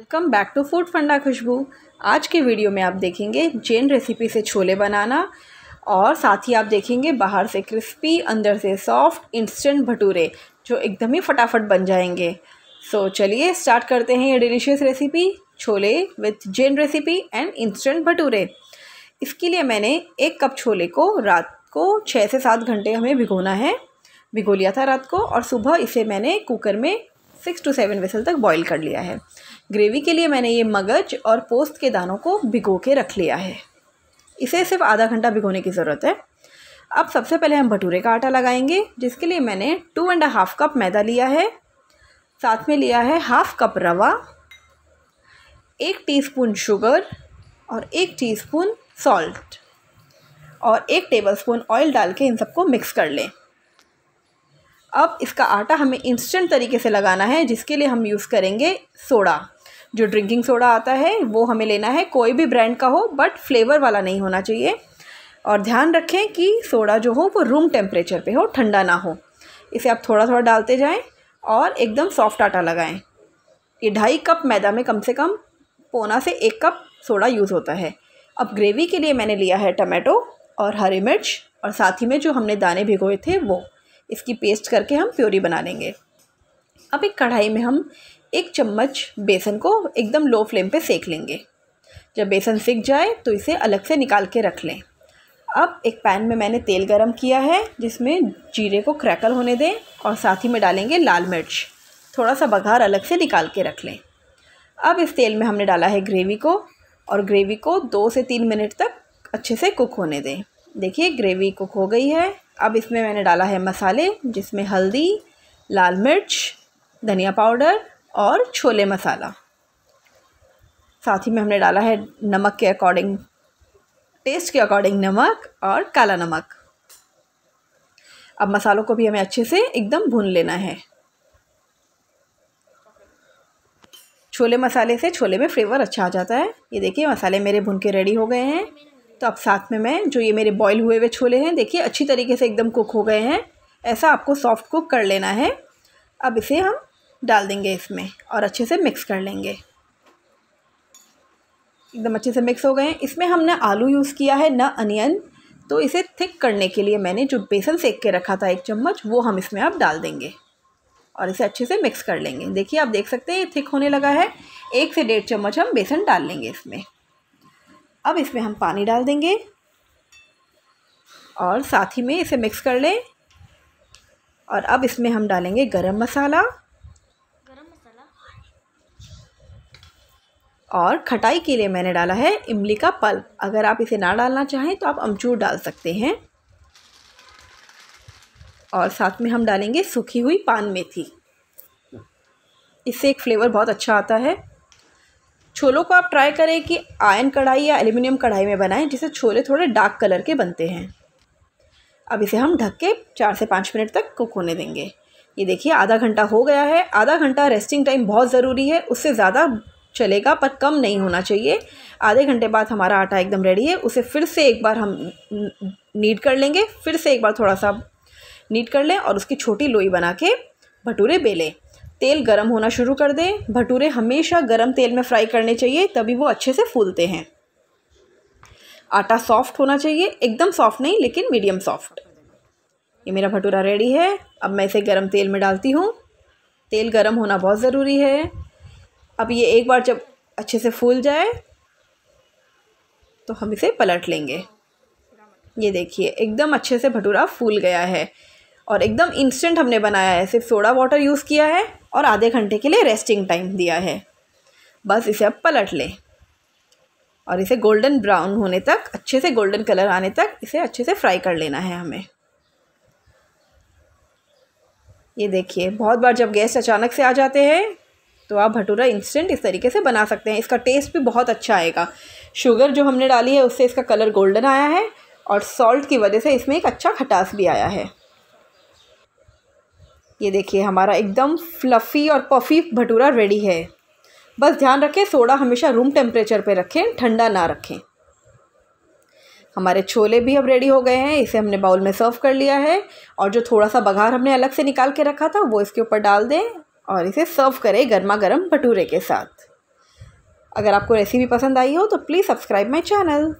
welcome back to food फंडा खुशबू आज के वीडियो में आप देखेंगे जैन रेसिपी से छोले बनाना और साथ ही आप देखेंगे बाहर से क्रिस्पी अंदर से सॉफ्ट इंस्टेंट भटूरे जो एकदम ही फटाफट बन जाएंगे सो so, चलिए स्टार्ट करते हैं ये डिलीशियस रेसिपी छोले विथ जेन रेसिपी एंड इंस्टेंट भटूरे इसके लिए मैंने एक कप छोले को रात को छः से सात घंटे हमें भिगोना है भिगो लिया था रात को और सुबह इसे मैंने कुकर में सिक्स टू सेवन विसल तक बॉईल कर लिया है ग्रेवी के लिए मैंने ये मगज और पोस्त के दानों को भिगो के रख लिया है इसे सिर्फ आधा घंटा भिगोने की ज़रूरत है अब सबसे पहले हम भटूरे का आटा लगाएंगे जिसके लिए मैंने टू एंड हाफ़ कप मैदा लिया है साथ में लिया है हाफ़ कप रवा एक टीस्पून शुगर और एक टीस्पून सॉल्ट और एक टेबलस्पून ऑयल डाल के इन सबको मिक्स कर लें अब इसका आटा हमें इंस्टेंट तरीके से लगाना है जिसके लिए हम यूज़ करेंगे सोडा जो ड्रिंकिंग सोडा आता है वो हमें लेना है कोई भी ब्रांड का हो बट फ्लेवर वाला नहीं होना चाहिए और ध्यान रखें कि सोडा जो हो वो रूम टेम्परेचर पे हो ठंडा ना हो इसे आप थोड़ा थोड़ा डालते जाएं और एकदम सॉफ्ट आटा लगाएं ये ढाई कप मैदा में कम से कम पौना से एक कप सोडा यूज़ होता है अब ग्रेवी के लिए मैंने लिया है टमाटो और हरी मिर्च और साथ ही में जो हमने दाने भिगोए थे वो इसकी पेस्ट करके हम प्योरी बना लेंगे अब एक कढ़ाई में हम एक चम्मच बेसन को एकदम लो फ्लेम पे सेक लेंगे जब बेसन सेक जाए तो इसे अलग से निकाल के रख लें अब एक पैन में मैंने तेल गरम किया है जिसमें जीरे को क्रैकल होने दें और साथ ही में डालेंगे लाल मिर्च थोड़ा सा बघार अलग से निकाल के रख लें अब इस तेल में हमने डाला है ग्रेवी को और ग्रेवी को दो से तीन मिनट तक अच्छे से कुक होने दें देखिए ग्रेवी कुक हो गई है अब इसमें मैंने डाला है मसाले जिसमें हल्दी लाल मिर्च धनिया पाउडर और छोले मसाला साथ ही में हमने डाला है नमक के अकॉर्डिंग टेस्ट के अकॉर्डिंग नमक और काला नमक अब मसालों को भी हमें अच्छे से एकदम भून लेना है छोले मसाले से छोले में फ्लेवर अच्छा आ जाता है ये देखिए मसाले मेरे भुन के रेडी हो गए हैं तो अब साथ में मैं जो ये मेरे बॉईल हुए हुए छोले हैं देखिए अच्छी तरीके से एकदम कुक हो गए हैं ऐसा आपको सॉफ्ट कुक कर लेना है अब इसे हम डाल देंगे इसमें और अच्छे से मिक्स कर लेंगे एकदम अच्छे से मिक्स हो गए हैं इसमें हमने आलू यूज़ किया है ना अनियन तो इसे थिक करने के लिए मैंने जो बेसन सेक के रखा था एक चम्मच वो हम इसमें अब डाल देंगे और इसे अच्छे से मिक्स कर लेंगे देखिए आप देख सकते हैं ये थिक होने लगा है एक से डेढ़ चम्मच हम बेसन डाल लेंगे इसमें अब इसमें हम पानी डाल देंगे और साथ ही में इसे मिक्स कर लें और अब इसमें हम डालेंगे गरम मसाला गरम मसाला और खटाई के लिए मैंने डाला है इमली का पल्प अगर आप इसे ना डालना चाहें तो आप अमचूर डाल सकते हैं और साथ में हम डालेंगे सूखी हुई पान मेथी इससे एक फ्लेवर बहुत अच्छा आता है छोलों को आप ट्राई करें कि आयन कढ़ाई या एल्यूमिनियम कढ़ाई में बनाएं जिससे छोले थोड़े डार्क कलर के बनते हैं अब इसे हम ढक के चार से पाँच मिनट तक कुक होने देंगे ये देखिए आधा घंटा हो गया है आधा घंटा रेस्टिंग टाइम बहुत ज़रूरी है उससे ज़्यादा चलेगा पर कम नहीं होना चाहिए आधे घंटे बाद हमारा आटा एकदम रेडी है उसे फिर से एक बार हम नीट कर लेंगे फिर से एक बार थोड़ा सा नीट कर लें और उसकी छोटी लोई बना के भटूरे बेलें तेल गर्म होना शुरू कर दें भटूरे हमेशा गर्म तेल में फ्राई करने चाहिए तभी वो अच्छे से फूलते हैं आटा सॉफ्ट होना चाहिए एकदम सॉफ्ट नहीं लेकिन मीडियम सॉफ्ट ये मेरा भटूरा रेडी है अब मैं इसे गर्म तेल में डालती हूँ तेल गर्म होना बहुत ज़रूरी है अब ये एक बार जब अच्छे से फूल जाए तो हम इसे पलट लेंगे ये देखिए एकदम अच्छे से भटूरा फूल गया है और एकदम इंस्टेंट हमने बनाया है सिर्फ सोडा वाटर यूज़ किया है और आधे घंटे के लिए रेस्टिंग टाइम दिया है बस इसे अब पलट लें और इसे गोल्डन ब्राउन होने तक अच्छे से गोल्डन कलर आने तक इसे अच्छे से फ्राई कर लेना है हमें ये देखिए बहुत बार जब गेस्ट अचानक से आ जाते हैं तो आप भटूरा इंस्टेंट इस तरीके से बना सकते हैं इसका टेस्ट भी बहुत अच्छा आएगा शुगर जो हमने डाली है उससे इसका कलर गोल्डन आया है और सॉल्ट की वजह से इसमें एक अच्छा खटास भी आया है ये देखिए हमारा एकदम फ्लफ़ी और पफ़ी भटूरा रेडी है बस ध्यान रखें सोडा हमेशा रूम टेम्परेचर पे रखें ठंडा ना रखें हमारे छोले भी अब रेडी हो गए हैं इसे हमने बाउल में सर्व कर लिया है और जो थोड़ा सा बघार हमने अलग से निकाल के रखा था वो इसके ऊपर डाल दें और इसे सर्व करें गर्मा गर्म भटूरे के साथ अगर आपको रेसिपी पसंद आई हो तो प्लीज़ सब्सक्राइब माई चैनल